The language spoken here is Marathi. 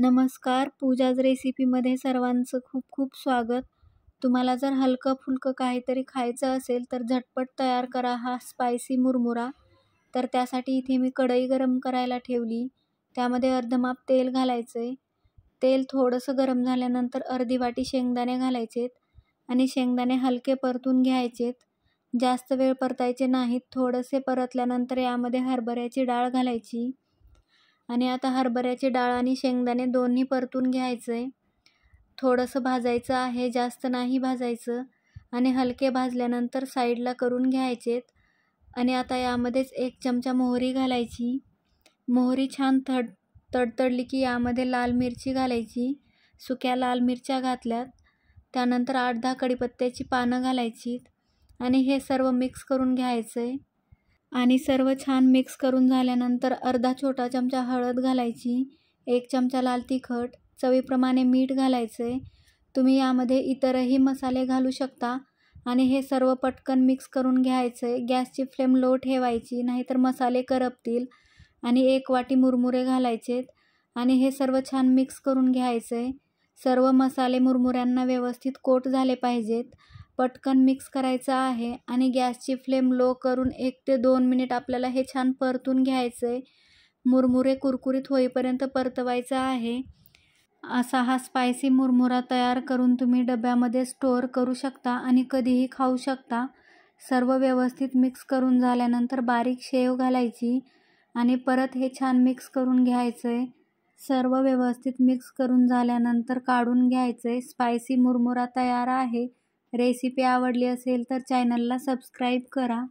नमस्कार पूजाज रेसिपीमध्ये सर्वांचं खूप खूप स्वागत तुम्हाला जर हलकं फुलकं काहीतरी खायचं असेल तर झटपट तयार करा हा स्पायसी मुरमुरा तर त्यासाठी इथे मी कढई गरम करायला ठेवली त्यामध्ये अर्धमाप तेल घालायचं आहे तेल थोडंसं गरम झाल्यानंतर अर्धी वाटी शेंगदाणे घालायचेत आणि शेंगदाणे हलके परतून घ्यायचेत जास्त वेळ परतायचे नाहीत थोडंसे परतल्यानंतर यामध्ये हरभऱ्याची डाळ घालायची आणि आता हरभऱ्याचे डाळ आणि शेंगदाणे दोन्ही परतून घ्यायचं आहे थोडंसं भाजायचं आहे जास्त नाही भाजायचं आणि हलके भाजल्यानंतर साईडला करून घ्यायचेत आणि आता यामध्येच एक चमचा मोहरी घालायची मोहरी छान तड तडतडली की यामध्ये लाल मिरची घालायची सुक्या लाल मिरच्या घातल्यात त्यानंतर आठ दहा कडीपत्त्याची पानं घालायची आणि हे सर्व मिक्स करून घ्यायचं आहे आणि सर्व छान मिक्स करून झाल्यानंतर अर्धा छोटा चमचा हळद घालायची एक चमचा लाल तिखट चवीप्रमाणे मीठ घालायचे तुम्ही यामध्ये इतरही मसाले घालू शकता आणि हे सर्व पटकन मिक्स करून घ्यायचे गॅसची फ्लेम लो ठेवायची नाहीतर मसाले करपतील आणि एक वाटी मुरमुरे घालायचेत आणि हे सर्व छान मिक्स करून घ्यायचे सर्व मसाले मुरमुऱ्यांना व्यवस्थित कोट झाले पाहिजेत पटकन मिक्स करायचं आहे आणि गॅसची फ्लेम लो करून एक ते दोन मिनिट आपल्याला हे छान परतून घ्यायचं आहे मुरमुरे कुरकुरीत होईपर्यंत परतवायचं आहे असा हा स्पायसी मुरमुरा तयार करून तुम्ही डब्यामध्ये स्टोअर करू शकता आणि कधीही खाऊ शकता सर्व व्यवस्थित मिक्स करून झाल्यानंतर बारीक शेव घालायची आणि परत हे छान मिक्स करून घ्यायचं आहे सर्व व्यवस्थित मिक्स करून झाल्यानंतर काढून घ्यायचं आहे स्पायसी मुरमुरा तयार आहे रेसिपी आवडली असेल तर चॅनलला सबस्क्राईब करा